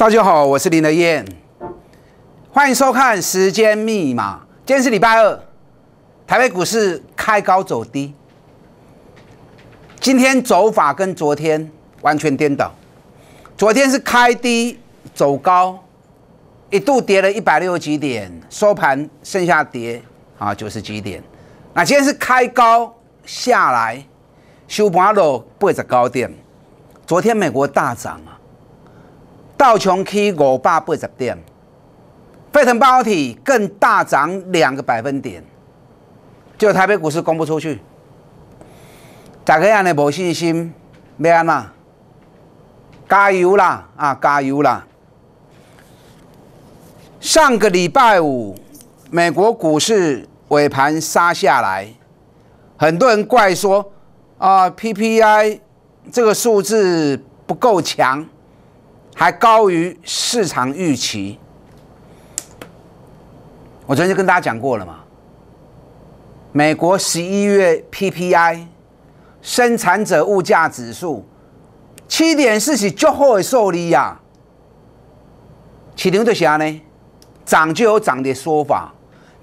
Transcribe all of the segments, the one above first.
大家好，我是林德燕，欢迎收看《时间密码》。今天是礼拜二，台北股市开高走低，今天走法跟昨天完全颠倒。昨天是开低走高，一度跌了一百六十几点，收盘剩下跌啊九十几点。那今天是开高下来，收盘路八十高点。昨天美国大涨啊。道琼斯五百八十点，沸腾包体更大涨两个百分点，就台北股市公布出去，大家安尼无信心，要安那？加油啦！啊，加油啦！上个礼拜五，美国股市尾盘杀下来，很多人怪说啊，PPI 这个数字不够强。还高于市场预期。我昨天跟大家讲过了嘛，美国十一月 PPI 生产者物价指数七点四是较好的数据呀。起林的侠呢，涨就有涨的说法，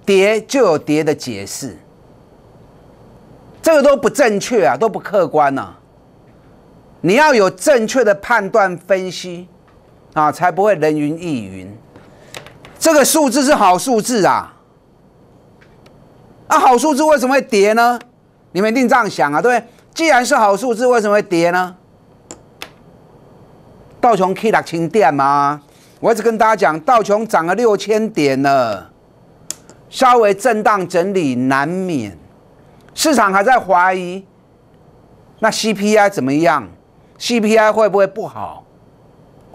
跌就有跌的解释，这个都不正确啊，都不客观啊。你要有正确的判断分析。啊，才不会人云亦云。这个数字是好数字啊，啊，好数字为什么会跌呢？你们一定这样想啊，对不对？既然是好数字，为什么会跌呢？道琼去达清点吗？我一直跟大家讲，道琼涨了六千点了，稍微震荡整理难免，市场还在怀疑。那 CPI 怎么样？CPI 会不会不好？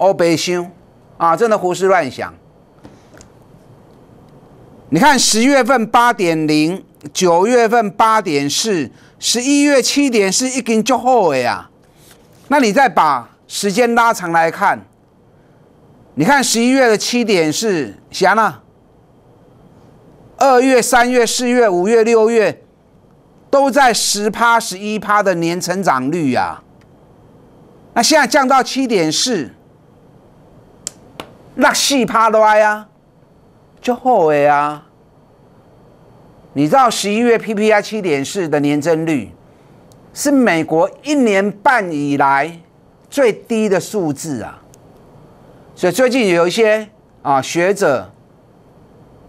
欧背想啊，真的胡思乱想。你看十月份八点零，九月份八点四，十一月七点四已经足好诶呀。那你再把时间拉长来看，你看十一月的七点四，行呢？二月、三月、四月、五月、六月都在十趴、十一趴的年成长率啊！那现在降到七点四。那奇啪的呀，就后悔啊！你知道十一月 PPI 七点四的年增率，是美国一年半以来最低的数字啊！所以最近有一些啊学者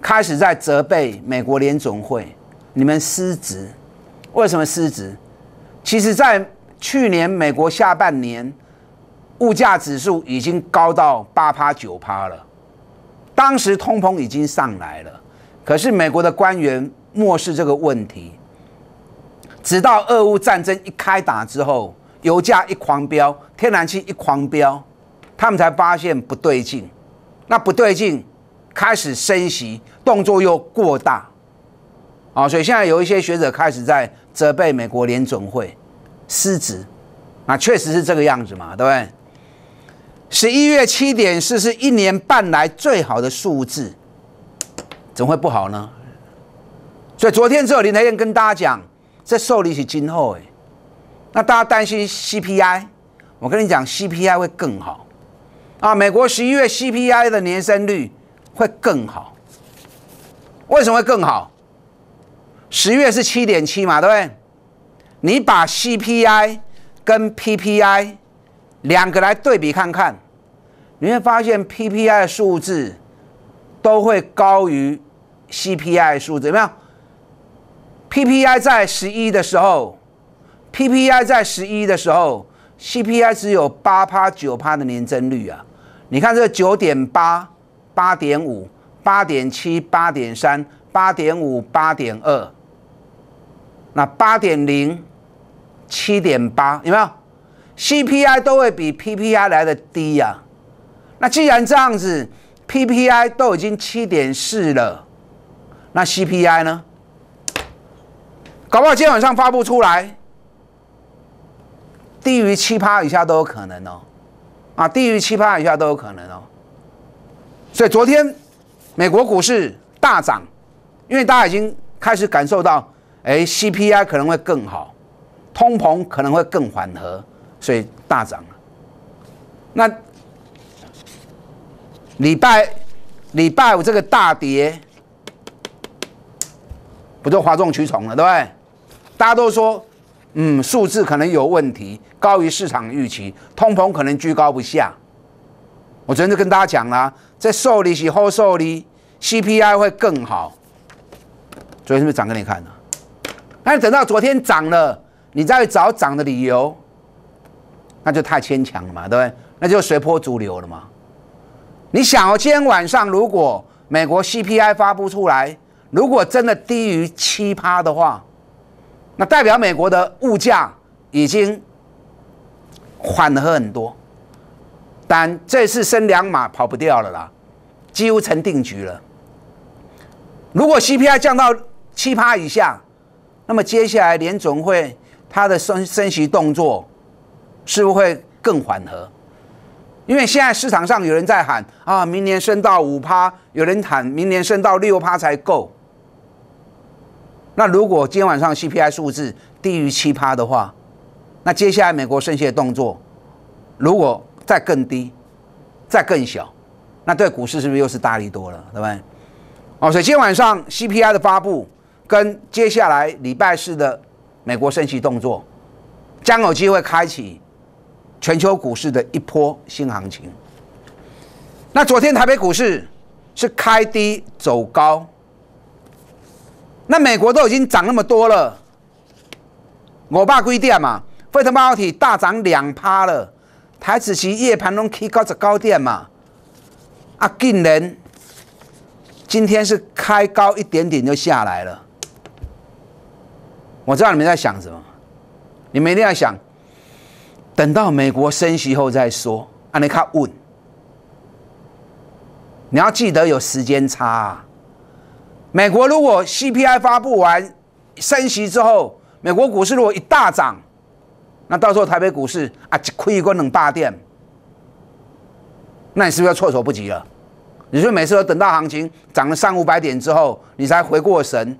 开始在责备美国联总会，你们失职。为什么失职？其实，在去年美国下半年。物价指数已经高到八趴九趴了，当时通膨已经上来了，可是美国的官员漠视这个问题，直到俄乌战争一开打之后，油价一狂飙，天然气一狂飙，他们才发现不对劲，那不对劲，开始升息，动作又过大，啊，所以现在有一些学者开始在责备美国联准会失职，啊，确实是这个样子嘛，对不对？十一月七点四是一年半来最好的数字，怎么会不好呢？所以昨天之后，林台燕跟大家讲，这受力是今后，哎，那大家担心 CPI，我跟你讲，CPI 会更好啊！美国十一月 CPI 的年生率会更好，为什么会更好？十月是七点七嘛，对不对？你把 CPI 跟 PPI 两个来对比看看。你会发现 PPI 的数字都会高于 CPI 的数字，有没有？PPI 在十一的时候，PPI 在十一的时候，CPI 只有八趴九趴的年增率啊！你看这九点八、八点五、八点七、八点三、八点五、八点二，那八点零、七点八，有没有？CPI 都会比 PPI 来的低呀！那既然这样子，PPI 都已经七点四了，那 CPI 呢？搞不好今天晚上发布出来，低于七趴以下都有可能哦。啊，低于七趴以下都有可能哦。所以昨天美国股市大涨，因为大家已经开始感受到，哎，CPI 可能会更好，通膨可能会更缓和，所以大涨了。那。礼拜礼拜五这个大跌，不就哗众取宠了，对不对？大家都说，嗯，数字可能有问题，高于市场预期，通膨可能居高不下。我昨天就跟大家讲了，在受利是后受利，CPI 会更好。昨天是不是涨给你看的？那等到昨天涨了，你再找涨的理由，那就太牵强了嘛，对不对？那就随波逐流了嘛。你想哦，今天晚上如果美国 CPI 发布出来，如果真的低于七趴的话，那代表美国的物价已经缓和很多。但这次升两码跑不掉了啦，几乎成定局了。如果 CPI 降到七趴以下，那么接下来联总会它的升升息动作，是不是会更缓和？因为现在市场上有人在喊啊，明年升到五趴，有人喊明年升到六趴才够。那如果今天晚上 CPI 数字低于七趴的话，那接下来美国剩下的动作，如果再更低，再更小，那对股市是不是又是大力多了，对不对？哦，所以今天晚上 CPI 的发布，跟接下来礼拜四的美国升息动作，将有机会开启。全球股市的一波新行情。那昨天台北股市是开低走高，那美国都已经涨那么多了，我爸规定嘛，费城半导体大涨两趴了，台资企业盘中提高子高点嘛，啊，竟人今天是开高一点点就下来了，我知道你们在想什么，你们一定要想。等到美国升息后再说。安你靠问，你要记得有时间差。美国如果 CPI 发布完升息之后，美国股市如果一大涨，那到时候台北股市啊，一亏一个冷大电，那你是不是要措手不及了？你说每次都等到行情涨了三五百点之后，你才回过神，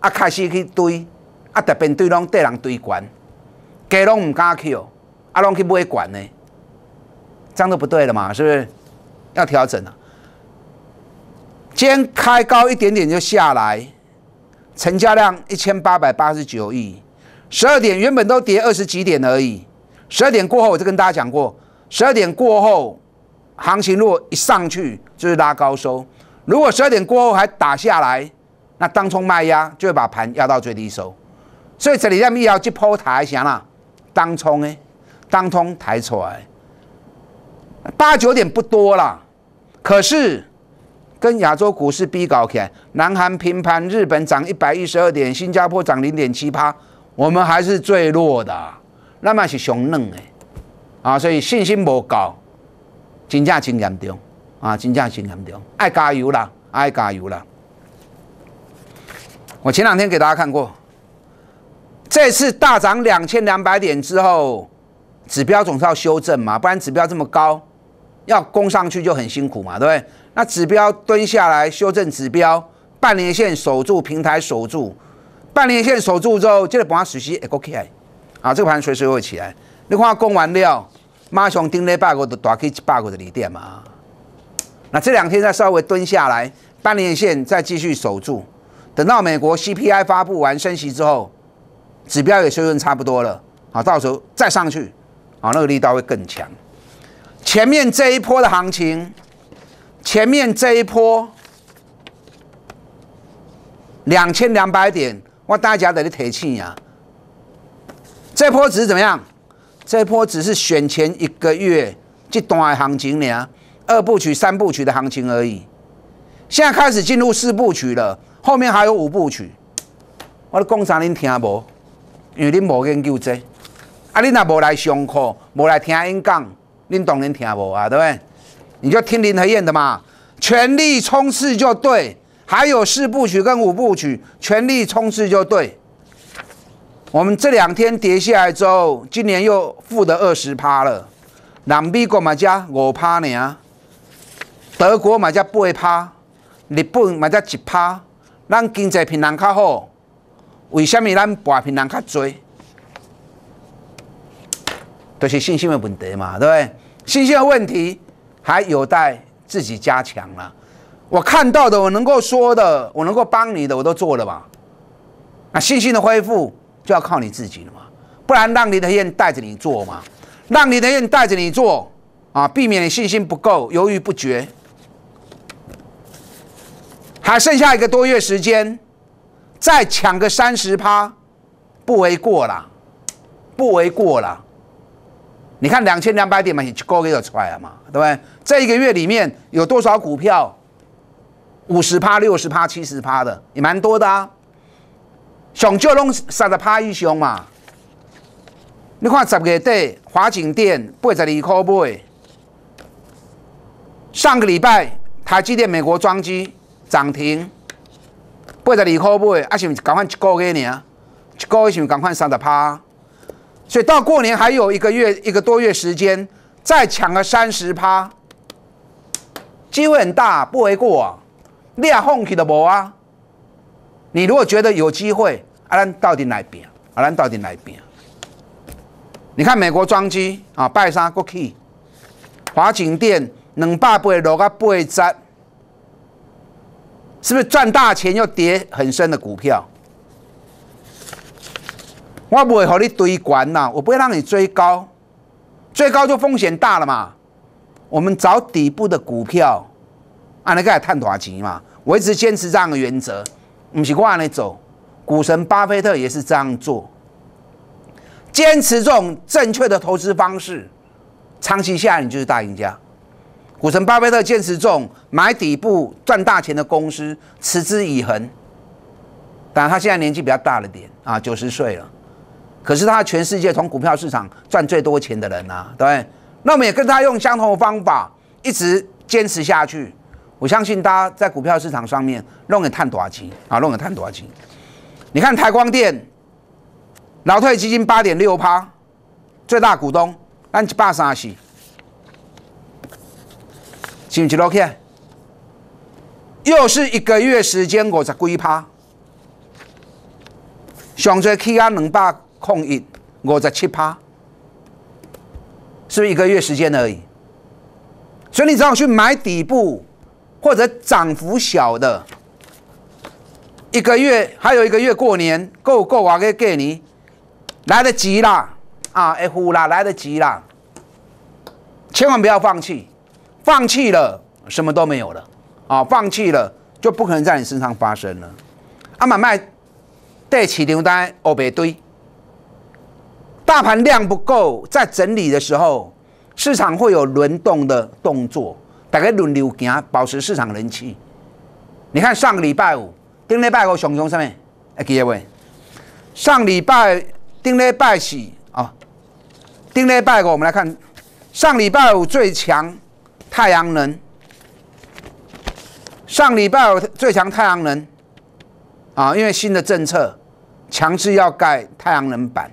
啊，开始去堆，啊，特别堆拢低人堆管，鸡拢唔敢去哦。阿龙基不会管呢，样就不对了嘛？是不是？要调整了。天开高一点点就下来，成交量一千八百八十九亿，十二点原本都跌二十几点而已。十二点过后，我就跟大家讲过，十二点过后，行情如果一上去就是拉高收；如果十二点过后还打下来，那当冲卖压就会把盘压到最低收。所以这里要密要去破台一下啦，当冲诶。当通抬出来，八九点不多啦，可是跟亚洲股市比高看，南韩平盘，日本涨一百一十二点，新加坡涨零点七八，我们还是最弱的，那么是熊嫩的啊，所以信心不够，真正真严重啊，真正真严重，爱加油啦，爱加油啦，我前两天给大家看过，这次大涨两千两百点之后。指标总是要修正嘛，不然指标这么高，要攻上去就很辛苦嘛，对不对？那指标蹲下来修正，指标半年线守住，平台守住，半年线守住之后，这个盘随时也 OK 啊，这个盘随时会起来。你话攻完了，马上顶雷拜 u 的打开 bug 的离店嘛。那这两天再稍微蹲下来，半年线再继续守住，等到美国 CPI 发布完升息之后，指标也修正差不多了，好，到时候再上去。啊，那个力道会更强。前面这一波的行情，前面这一波两千两百点，我大家得提醒呀。这波只是怎么样？这波只是选前一个月一段行情呢，二部曲、三部曲的行情而已。现在开始进入四部曲了，后面还有五部曲。我讲三，您听无？因为您无研究这。啊！恁若无来上课，无来听演讲，恁当然听无啊，对不对？你就听林和燕的嘛，全力冲刺就对。还有四部曲跟五部曲，全力冲刺就对。我们这两天跌下来之后，今年又负得二十趴了。南美国嘛才五趴呢，德国嘛才八趴，日本嘛才一趴。咱经济平衡较好，为什么咱博平衡较济？这些信心的问题嘛，对不对？信心的问题还有待自己加强了。我看到的，我能够说的，我能够帮你的，我都做了嘛。那信心的恢复就要靠你自己了嘛，不然让你的愿带着你做嘛，让你的愿带着你做啊，避免你信心不够，犹豫不决。还剩下一个多月时间，再抢个三十趴，不为过啦，不为过啦。你看两千两百点嘛，一高就出来了嘛，对不对？这一个月里面有多少股票五十趴、六十趴、七十趴的？也蛮多的啊。上就拢三十趴以上嘛。你看十月底华景电八十二块，八，上个礼拜台积电美国装机涨停，八十二块不是毋是赶快一呢？一个月是毋是赶快三十趴。所以到过年还有一个月一个多月时间，再抢个三十趴，机会很大，不为过啊。你啊放弃都无啊！你如果觉得有机会，阿兰到底哪边？阿兰到底哪边？你看美国装机啊，拜山过去，华景店两百倍落啊八十，是不是赚大钱又跌很深的股票？我不会和你堆高呐，我不会让你追高，追高就风险大了嘛。我们找底部的股票，啊，个该探短期钱嘛？我一直坚持这样的原则，不是惯按你走。股神巴菲特也是这样做，坚持这种正确的投资方式，长期下来你就是大赢家。股神巴菲特坚持这种买底部赚大钱的公司，持之以恒。但他现在年纪比较大了点啊，九十岁了。可是他全世界从股票市场赚最多钱的人啊，对那我们也跟他用相同的方法，一直坚持下去。我相信大家在股票市场上面弄个探多少钱啊？弄个探多少钱？你看台光电，老退基金八点六趴，最大股东按一百三十，是不是落去？又是一个月时间五十几趴，上最起啊，两百。控一，我在七趴，是不一个月时间而已，所以你只好去买底部或者涨幅小的，一个月还有一个月过年够够啊？给给你，来得及啦，啊，F 呼啦，来得及啦，千万不要放弃，放弃了什么都没有了，啊，放弃了就不可能在你身上发生了，啊买卖带起订单，我白堆。大盘量不够，在整理的时候，市场会有轮动的动作，大概轮流行，保持市场人气。你看上个礼拜五，顶礼拜五熊熊上面，还记得未？上礼拜顶礼拜是啊，顶礼拜个我们来看，上礼拜五最强太阳能，上礼拜五最强太阳能啊，因为新的政策强制要盖太阳能板。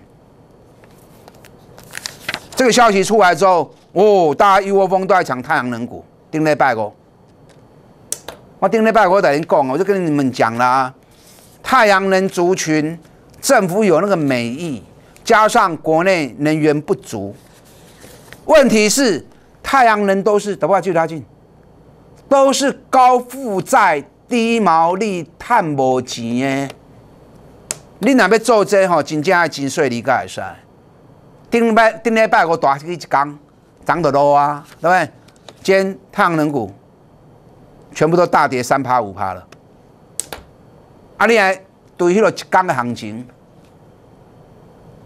这个消息出来之后，哦，大家一窝蜂都在抢太阳能股，盯内拜股。我盯内拜股在跟人讲，我就跟你们讲了啊，太阳能族群政府有那个美意，加上国内能源不足，问题是太阳能都是得不到著拉进，都是高负债、低毛利、碳磨机。你若要做这吼，真正要真水理解也算。顶礼拜顶礼拜我大起一讲涨得多啊，对不对？今太阳能股全部都大跌三趴五趴了。啊，你还对迄落一讲的行情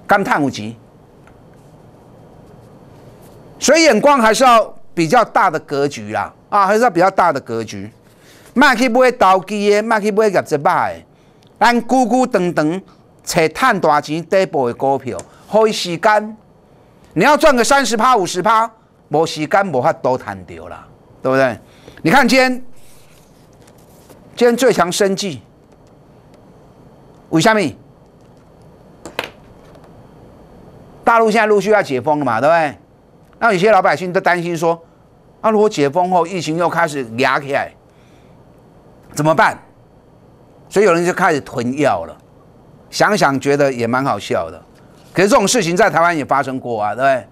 感叹有钱？所以眼光还是要比较大的格局啦，啊，还是要比较大的格局。麦去买投机的，麦去买业绩歹的，咱孤孤单单找赚大钱底部的股票。好时间，你要赚个三十趴、五十趴，无时间无法多谈掉啦，对不对？你看今天，今天最强生计，为虾米？大陆现在陆续要解封了嘛，对不对？那有些老百姓都担心说，啊，如果解封后疫情又开始压起来，怎么办？所以有人就开始囤药了。想想觉得也蛮好笑的。可是这种事情在台湾也发生过啊，对不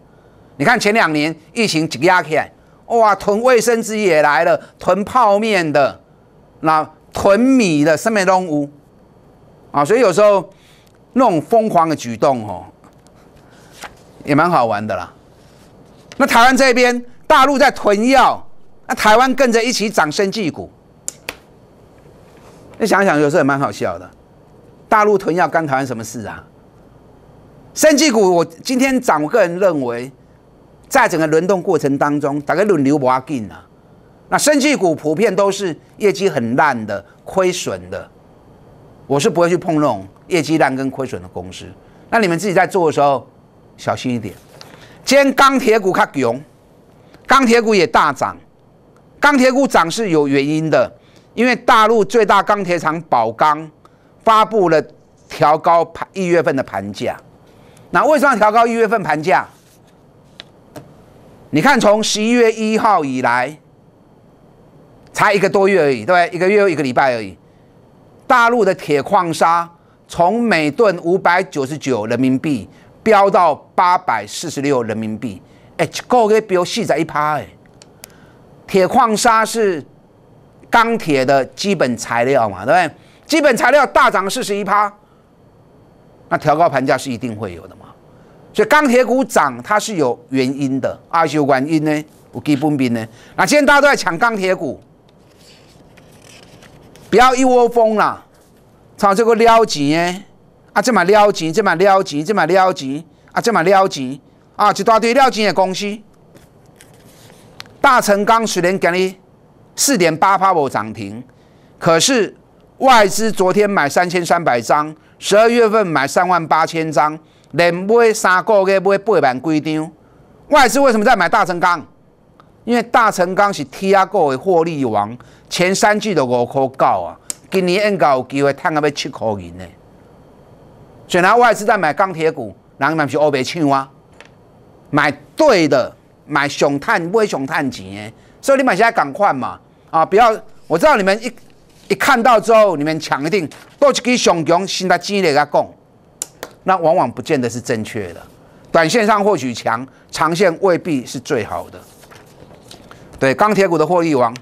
你看前两年疫情挤压起来，哇，囤卫生纸也来了，囤泡面的，那囤米的什米都物啊，所以有时候那种疯狂的举动哦，也蛮好玩的啦。那台湾这边大陆在囤药，那台湾跟着一起涨生技股，你想想，有时候也蛮好笑的。大陆囤药干台湾什么事啊？生技股，我今天涨。我个人认为，在整个轮动过程当中，大概轮流不挖进啊。那生技股普遍都是业绩很烂的、亏损的，我是不会去碰那种业绩烂跟亏损的公司。那你们自己在做的时候，小心一点。今天钢铁股较熊，钢铁股也大涨。钢铁股涨是有原因的，因为大陆最大钢铁厂宝钢发布了调高盘一月份的盘价。那为什么调高一月份盘价？你看，从十一月一号以来，才一个多月而已，对不对？一个月又一个礼拜而已。大陆的铁矿砂从每吨五百九十九人民币飙到八百四十六人民币，哎，个月飙四十一趴哎！铁矿砂是钢铁的基本材料嘛，对不对？基本材料大涨四十一趴。那调高盘价是一定会有的嘛？所以钢铁股涨，它是有原因的。阿是有原因呢？我基本兵呢？那今天大家都在抢钢铁股，不要一窝蜂啦！炒这个料金诶，啊，这么料金，这么料金，这满料金，啊，这么料金啊这么料金啊一大堆料金的公司。大成钢虽然给你四点八八五涨停，可是。外资昨天买三千三百张，十二月份买三万八千张，连买三个月买八万几张？外资为什么在买大成钢？因为大成钢是 T 股的获利王，前三季都五块高啊，今年应该有机会赚到八七块银呢。所以，外资在买钢铁股，那你们是欧百千啊，买对的，买熊探不会熊探钱，所以你买下来赶快嘛，啊，不要，我知道你们一。一看到之后，你们抢一定都是给熊熊新的积累的共，那往往不见得是正确的。短线上或许强，长线未必是最好的。对钢铁股的获利王，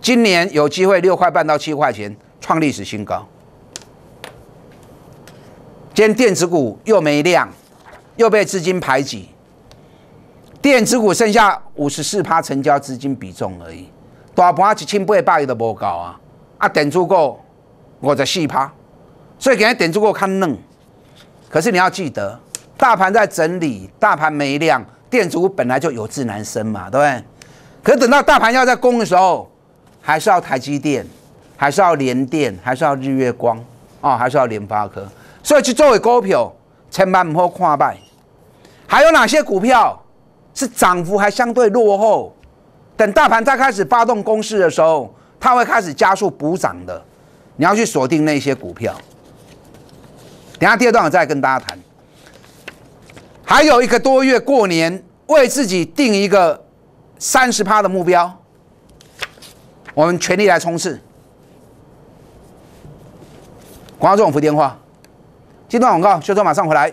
今年有机会六块半到七块钱创历史新高。今天电子股又没量，又被资金排挤，电子股剩下五十四趴成交资金比重而已。大盘一千八百都无够啊！啊，电子股五十四趴，所以今日电子股较嫩。可是你要记得，大盘在整理，大盘没量，电子股本来就有自然升嘛，对不对？可是等到大盘要在攻的时候，还是要台积电，还是要联电，还是要日月光啊，还是要联发科。所以去作为股票，千万唔好看败。还有哪些股票是涨幅还相对落后？等大盘再开始发动攻势的时候，它会开始加速补涨的。你要去锁定那些股票。等下跌段我再跟大家谈。还有一个多月过年，为自己定一个三十趴的目标，我们全力来冲刺。广告总付电话，这段广告秀说马上回来。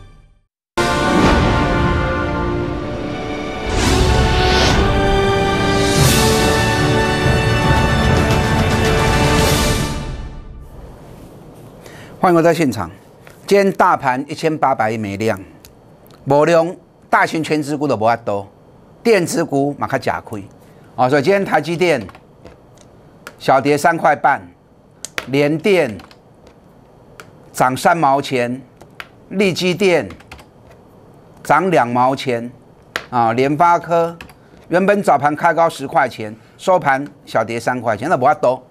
欢迎回在现场。今天大盘一千八百亿没量，无量，大型全资股都无阿多，电子股马克假亏，啊，所以今天台积电小跌三块半，联电涨三毛钱，利基电涨两毛钱，啊，联发科原本早盘开高十块钱，收盘小跌三块钱，那不阿多，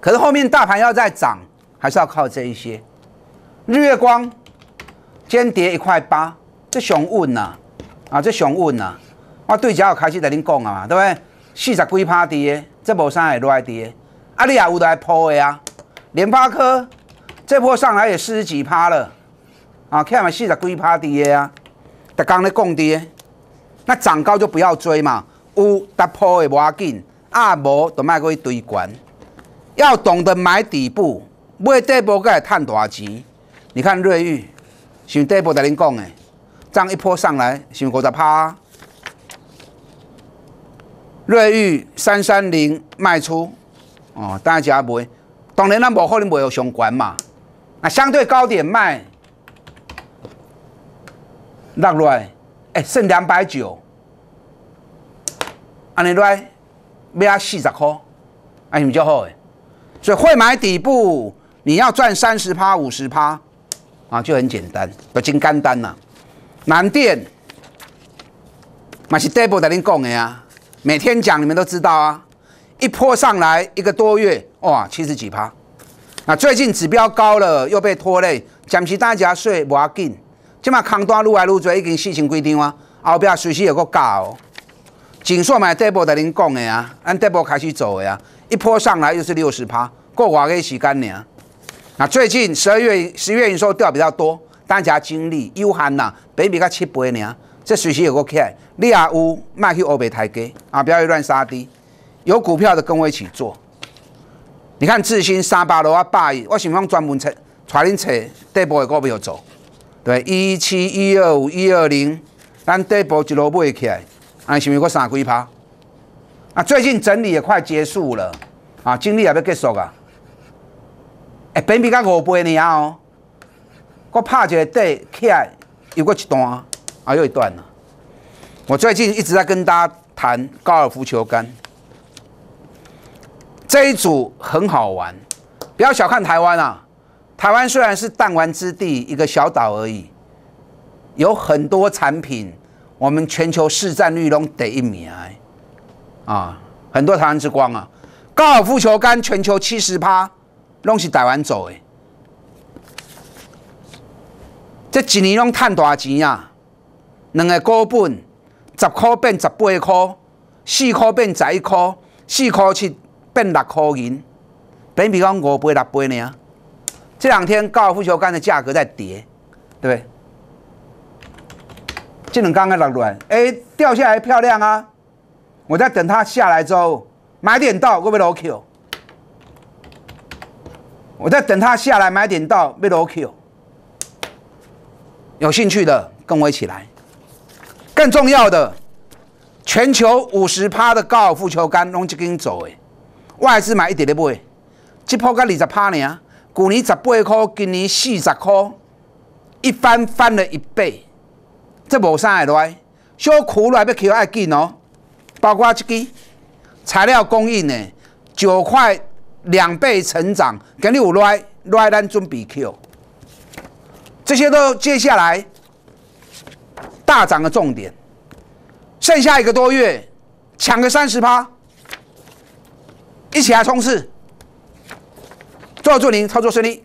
可是后面大盘要再涨。还是要靠这一些。日月光间谍一块八，这熊问呐，啊，这熊问呐，啊，对家有开始在恁讲啊嘛，对不对？四十几趴跌，这无上会落来跌，啊，你也有来抛的啊。联发科这波上来也四十几趴了，啊，看嘛，四十几趴跌啊，逐刚在讲跌，那涨高就不要追嘛。有来破的无要紧，啊，无就卖过去堆关，要懂得买底部。买底部会赚大钱，你看瑞玉，想底部在恁讲诶，涨一波上来，想五十趴，瑞玉三三零卖出，哦，大家买，当然咱无可能卖有上悬嘛，啊，相对高点卖，落来，哎，剩两百九，安尼来，啊四十块，尼毋较好诶，所以会买底部。你要赚三十趴、五十趴啊，就很简单，不真简单呐。南电，那是 double 带的啊。每天讲，你们都知道啊。一坡上来一个多月，哇，七十几趴。那最近指标高了，又被拖累，暂时大家睡无要紧。即马空单愈来愈多，已经四千几张啊。后壁随时有个加哦。紧算买 double 带的啊，按 double 开始走的啊。一坡上来又是六十趴，过外个时间呢？啊，最近十二月、十月营收掉比较多，但加经历有限呐，比比较七倍呢。这随时有起来，你也有卖去欧贝台阶啊，不要去乱杀滴，有股票的跟我一起做。你看智新三八啊，八亿，我想讲专门找查恁找底部的股票做，对，一七一二五一二零，咱底部一路买起来，啊，是毋是个三几趴。啊，最近整理也快结束了，啊，经历也要结束啊。哎，本比较五倍呢啊！我拍一个底起来，又过一段，啊又一段了。我最近一直在跟大家谈高尔夫球杆，这一组很好玩。不要小看台湾啊！台湾虽然是弹丸之地，一个小岛而已，有很多产品，我们全球市占率拢得一米啊！啊，很多台湾之光啊！高尔夫球杆全球七十趴。拢是台湾做的。这一年拢赚大钱啊！两个股本，十块变十八块，四块变十一块，四块七变六块银，比比讲五倍六倍尔。这两天高尔夫球杆的价格在跌，对不对？这两刚开落来，哎，掉下来漂亮啊！我在等它下来之后买点到，会不会落去？我在等他下来买点到 m i d Q，有兴趣的跟我一起来。更重要的，全球五十趴的高尔夫球杆拢只根走诶，外资买一点都不诶，只破个二十趴尔，古年十八块，今年四十块，一翻翻了一倍。这无啥会落，小苦来要起爱紧哦。包括这支材料供应呢，九块。两倍成长，跟六 Y、Yland 准备 Q，这些都接下来大涨的重点。剩下一个多月，抢个三十趴，一起来冲刺。祝祝您操作顺利。